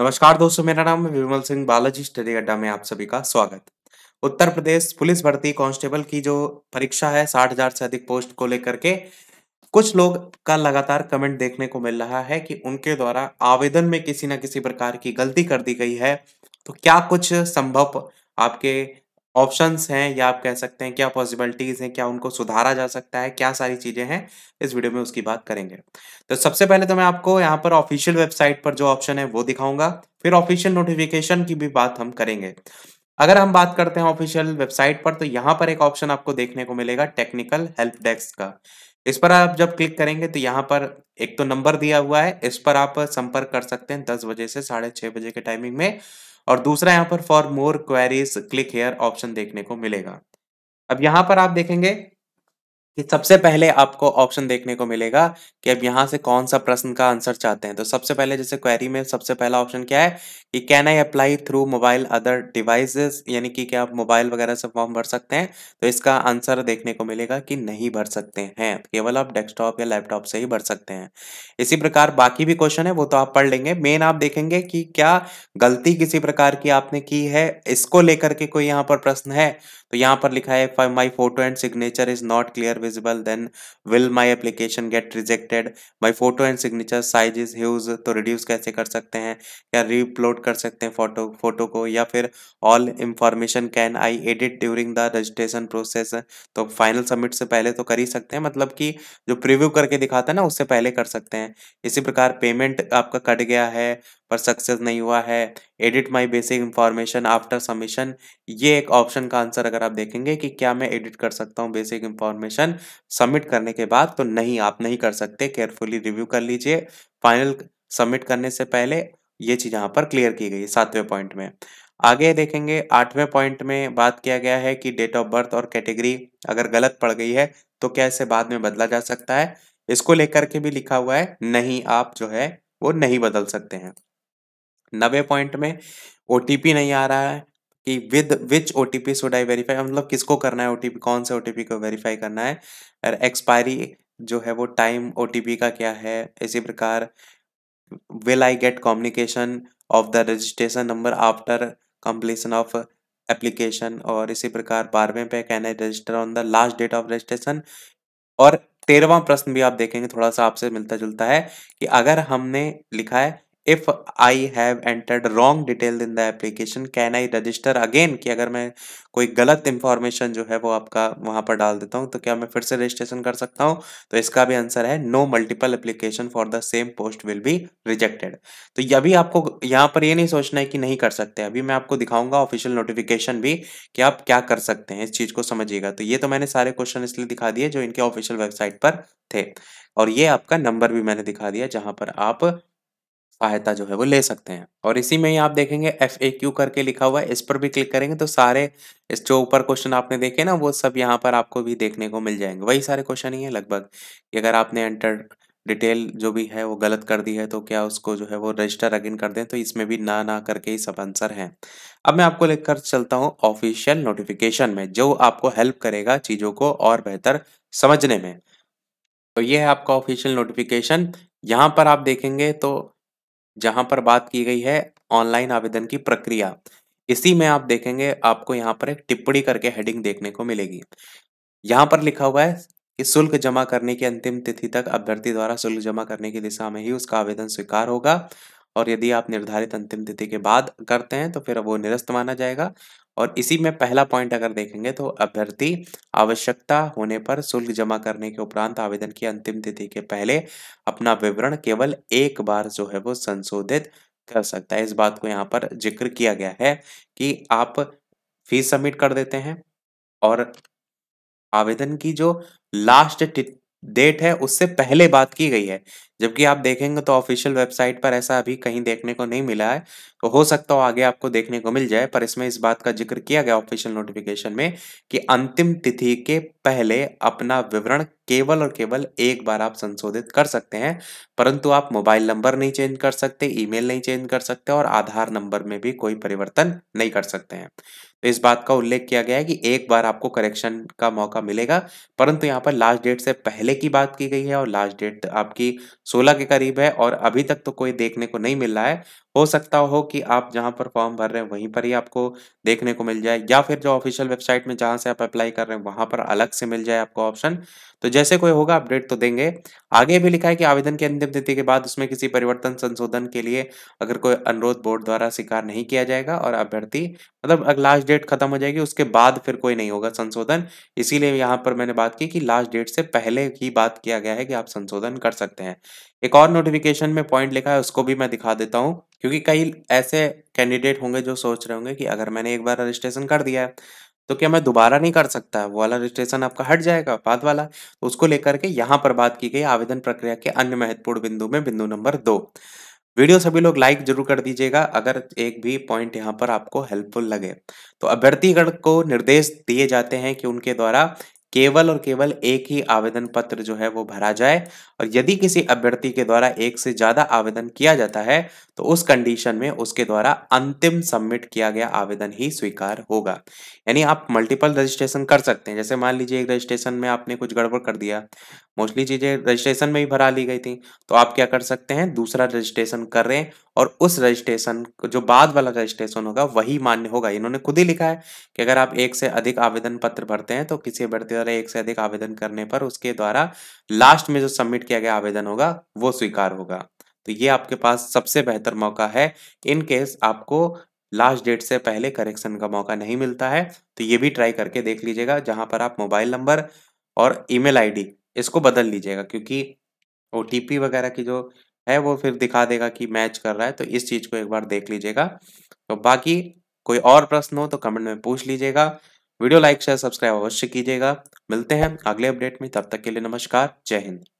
नमस्कार दोस्तों मेरा नाम है विमल सिंह बालाजी स्टडी अड्डा में आप सभी का स्वागत उत्तर प्रदेश पुलिस भर्ती कांस्टेबल की जो परीक्षा है साठ हजार से अधिक पोस्ट को लेकर के कुछ लोग का लगातार कमेंट देखने को मिल रहा है कि उनके द्वारा आवेदन में किसी ना किसी प्रकार की गलती कर दी गई है तो क्या कुछ संभव आपके ऑप्शंस हैं या आप कह सकते हैं क्या पॉसिबिलिटीज़ हैं क्या उनको सुधारा जा सकता है क्या सारी चीज़ें हैं इस वीडियो में उसकी बात करेंगे तो सबसे पहले तो मैं आपको यहाँ पर ऑफिशियल वेबसाइट पर जो ऑप्शन है वो दिखाऊंगा फिर ऑफिशियल नोटिफिकेशन की भी बात हम करेंगे अगर हम बात करते हैं ऑफिशियल वेबसाइट पर तो यहाँ पर एक ऑप्शन आपको देखने को मिलेगा टेक्निकल हेल्प डेस्क का इस पर आप जब क्लिक करेंगे तो यहाँ पर एक तो नंबर दिया हुआ है इस पर आप संपर्क कर सकते हैं दस बजे से साढ़े छह बजे के टाइमिंग में और दूसरा यहाँ पर for more queries click here option देखने को मिलेगा अब यहाँ पर आप देखेंगे कि सबसे पहले आपको ऑप्शन देखने को मिलेगा कि अब यहाँ से कौन सा प्रश्न का आंसर चाहते हैं तो सबसे पहले जैसे क्वेरी में सबसे पहला ऑप्शन क्या है कि can I apply through mobile other devices यानी कि क्या आप मोबाइल वगैरह से फॉर्म भर सकते हैं तो इसका आंसर देखने को मिलेगा कि नहीं भर सकते हैं केवल आप डेस्कटॉप या लैपटॉप से ही भर सकते हैं इसी प्रकार बाकी भी क्वेश्चन है वो तो आप पढ़ लेंगे मेन आप देखेंगे कि क्या गलती किसी प्रकार की आपने की है इसको लेकर के कोई यहाँ पर प्रश्न है तो यहाँ पर लिखा है my photo and signature is not clear visible then will my application get rejected my photo and signature size is huge तो रिड्यूस कैसे कर सकते हैं या रीअपलोड कर सकते हैं फोटो फोटो को या फिर all information can I edit during the registration process तो फाइनल सबमिट से पहले तो कर ही सकते हैं मतलब कि जो प्रिव्यू करके दिखाता है ना उससे पहले कर सकते हैं इसी प्रकार पेमेंट आपका कट गया है पर सक्सेस नहीं हुआ है edit my basic information after submission ये एक ऑप्शन का आंसर अगर आप देखेंगे कि क्या मैं एडिट कर सकता हूँ बेसिक इंफॉर्मेशन सबमिट करने के बाद तो नहीं आप नहीं कर सकते केयरफुली रिव्यू कर लीजिए फाइनल सबमिट करने से पहले ये चीज़ यहाँ पर क्लियर की गई सातवें पॉइंट में आगे देखेंगे आठवें पॉइंट में बात किया गया है कि डेट ऑफ बर्थ और कैटेगरी अगर गलत पड़ गई है तो क्या इसे बाद में बदला जा सकता है इसको लेकर के भी लिखा हुआ है नहीं आप जो है वो नहीं बदल सकते हैं नबे पॉइंट में ओ नहीं आ रहा है कि with which O T P should I verify मतलब किसको करना है ओ कौन से ओ को वेरीफाई करना है और एक्सपायरी जो है वो टाइम ओ का क्या है इसी प्रकार will I get communication of the registration number after completion of application और इसी प्रकार बारहवें पे can I register on the last date of registration और तेरहवा प्रश्न भी आप देखेंगे थोड़ा सा आपसे मिलता जुलता है कि अगर हमने लिखा है if I have entered wrong detail in the application can I register again कि अगर मैं कोई गलत इंफॉर्मेशन जो है वो आपका वहाँ पर डाल देता हूँ तो क्या मैं फिर से रजिस्ट्रेशन कर सकता हूँ तो इसका भी आंसर है no multiple application for the same post will be rejected तो ये भी आपको यहाँ पर ये नहीं सोचना है कि नहीं कर सकते अभी मैं आपको दिखाऊंगा ऑफिशियल नोटिफिकेशन भी कि आप क्या कर सकते हैं इस चीज़ को समझिएगा तो ये तो मैंने सारे क्वेश्चन इसलिए दिखा दिए जो इनके ऑफिशियल वेबसाइट पर थे और ये आपका नंबर भी मैंने दिखा दिया जहाँ पर आप सहायता जो है वो ले सकते हैं और इसी में ही आप देखेंगे एफ ए क्यू करके लिखा हुआ है इस पर भी क्लिक करेंगे तो सारे इस जो ऊपर क्वेश्चन आपने देखे ना वो सब यहाँ पर आपको भी देखने को मिल जाएंगे वही सारे क्वेश्चन ही है लगभग कि अगर आपने एंटर डिटेल जो भी है वो गलत कर दी है तो क्या उसको जो है वो रजिस्टर अगेन कर दें तो इसमें भी ना ना करके ही सब आंसर हैं अब मैं आपको लेकर चलता हूँ ऑफिशियल नोटिफिकेशन में जो आपको हेल्प करेगा चीज़ों को और बेहतर समझने में तो ये है आपका ऑफिशियल नोटिफिकेशन यहाँ पर आप देखेंगे तो जहां पर बात की गई है ऑनलाइन आवेदन की प्रक्रिया इसी में आप देखेंगे आपको यहाँ पर एक टिप्पणी करके हेडिंग देखने को मिलेगी यहाँ पर लिखा हुआ है कि शुल्क जमा करने की अंतिम तिथि तक अभ्यर्थी द्वारा शुल्क जमा करने की दिशा में ही उसका आवेदन स्वीकार होगा और यदि आप निर्धारित अंतिम तिथि के बाद करते हैं तो फिर वो निरस्त माना जाएगा और इसी में पहला पॉइंट अगर देखेंगे तो अभ्यर्थी आवश्यकता होने पर शुल्क जमा करने के उपरांत आवेदन की अंतिम तिथि के पहले अपना विवरण केवल एक बार जो है वो संशोधित कर सकता है इस बात को यहाँ पर जिक्र किया गया है कि आप फीस सबमिट कर देते हैं और आवेदन की जो लास्ट डेट है उससे पहले बात की गई है जबकि आप देखेंगे तो ऑफिशियल वेबसाइट पर ऐसा अभी कहीं देखने को नहीं मिला है तो हो सकता हो आगे आपको देखने को मिल जाए पर इसमें इस बात का जिक्र किया गया ऑफिशियल नोटिफिकेशन में कि अंतिम तिथि के पहले अपना विवरण केवल और केवल एक बार आप संशोधित कर सकते हैं परंतु आप मोबाइल नंबर नहीं चेंज कर सकते ईमेल नहीं चेंज कर सकते और आधार नंबर में भी कोई परिवर्तन नहीं कर सकते हैं तो इस बात का उल्लेख किया गया है कि एक बार आपको करेक्शन का मौका मिलेगा परंतु यहाँ पर लास्ट डेट से पहले की बात की गई है और लास्ट डेट आपकी सोलह के करीब है और अभी तक तो कोई देखने को नहीं मिल रहा है हो सकता हो कि आप जहां पर फॉर्म भर रहे हैं वहीं पर ही आपको देखने को मिल जाए या फिर जो ऑफिशियल वेबसाइट में जहां से आप अप्लाई कर रहे हैं वहां पर अलग से मिल जाए आपको ऑप्शन तो जैसे कोई होगा अपडेट तो देंगे आगे भी लिखा है कि आवेदन की अंतिम तिथि के बाद उसमें किसी परिवर्तन संशोधन के लिए अगर कोई अनुरोध बोर्ड द्वारा स्वीकार नहीं किया जाएगा और अभ्यर्थी मतलब अगर लास्ट डेट खत्म हो जाएगी उसके बाद फिर कोई नहीं होगा संशोधन इसीलिए यहाँ पर मैंने बात की कि लास्ट डेट से पहले ही बात किया गया है कि आप संशोधन कर सकते हैं एक और नोटिफिकेशन में पॉइंट लिखा है उसको भी मैं दिखा देता हूँ क्योंकि कई ऐसे कैंडिडेट होंगे जो सोच रहे होंगे कि अगर मैंने एक बार रजिस्ट्रेशन कर दिया है तो क्या मैं दोबारा नहीं कर सकता वो वाला रजिस्ट्रेशन आपका हट जाएगा बाद वाला तो उसको लेकर के यहाँ पर बात की गई आवेदन प्रक्रिया के अन्य महत्वपूर्ण बिंदु में बिंदु नंबर दो वीडियो सभी लोग लाइक जरूर कर दीजिएगा अगर एक भी पॉइंट यहाँ पर आपको हेल्पफुल लगे तो अभ्यर्थीगण को निर्देश दिए जाते हैं कि उनके द्वारा केवल और केवल एक ही आवेदन पत्र जो है वो भरा जाए और यदि किसी अभ्यर्थी के द्वारा एक से ज़्यादा आवेदन किया जाता है तो उस कंडीशन में उसके द्वारा अंतिम सबमिट किया गया आवेदन ही स्वीकार होगा यानी आप मल्टीपल रजिस्ट्रेशन कर सकते हैं जैसे मान लीजिए एक रजिस्ट्रेशन में आपने कुछ गड़बड़ कर दिया मोस्टली चीज़ें रजिस्ट्रेशन में ही भरा ली गई थी तो आप क्या कर सकते हैं दूसरा रजिस्ट्रेशन कर रहे हैं और उस रजिस्ट्रेशन जो बाद वाला रजिस्ट्रेशन होगा वही मान्य होगा इन्होंने खुद ही लिखा है कि अगर आप एक से अधिक आवेदन पत्र भरते हैं तो किसी अभ्यर्थी द्वारा एक से अधिक आवेदन करने पर उसके द्वारा लास्ट में जो सबमिट किया गया आवेदन होगा वो स्वीकार होगा तो ये आपके पास सबसे बेहतर मौका है इन केस आपको लास्ट डेट से पहले करेक्शन का मौका नहीं मिलता है तो ये भी ट्राई करके देख लीजिएगा जहां पर आप मोबाइल नंबर और ईमेल आईडी इसको बदल लीजिएगा क्योंकि ओ वगैरह की जो है वो फिर दिखा देगा कि मैच कर रहा है तो इस चीज़ को एक बार देख लीजिएगा तो बाकी कोई और प्रश्न हो तो कमेंट में पूछ लीजिएगा वीडियो लाइक शेयर सब्सक्राइब अवश्य कीजिएगा मिलते हैं अगले अपडेट में तब तक के लिए नमस्कार जय हिंद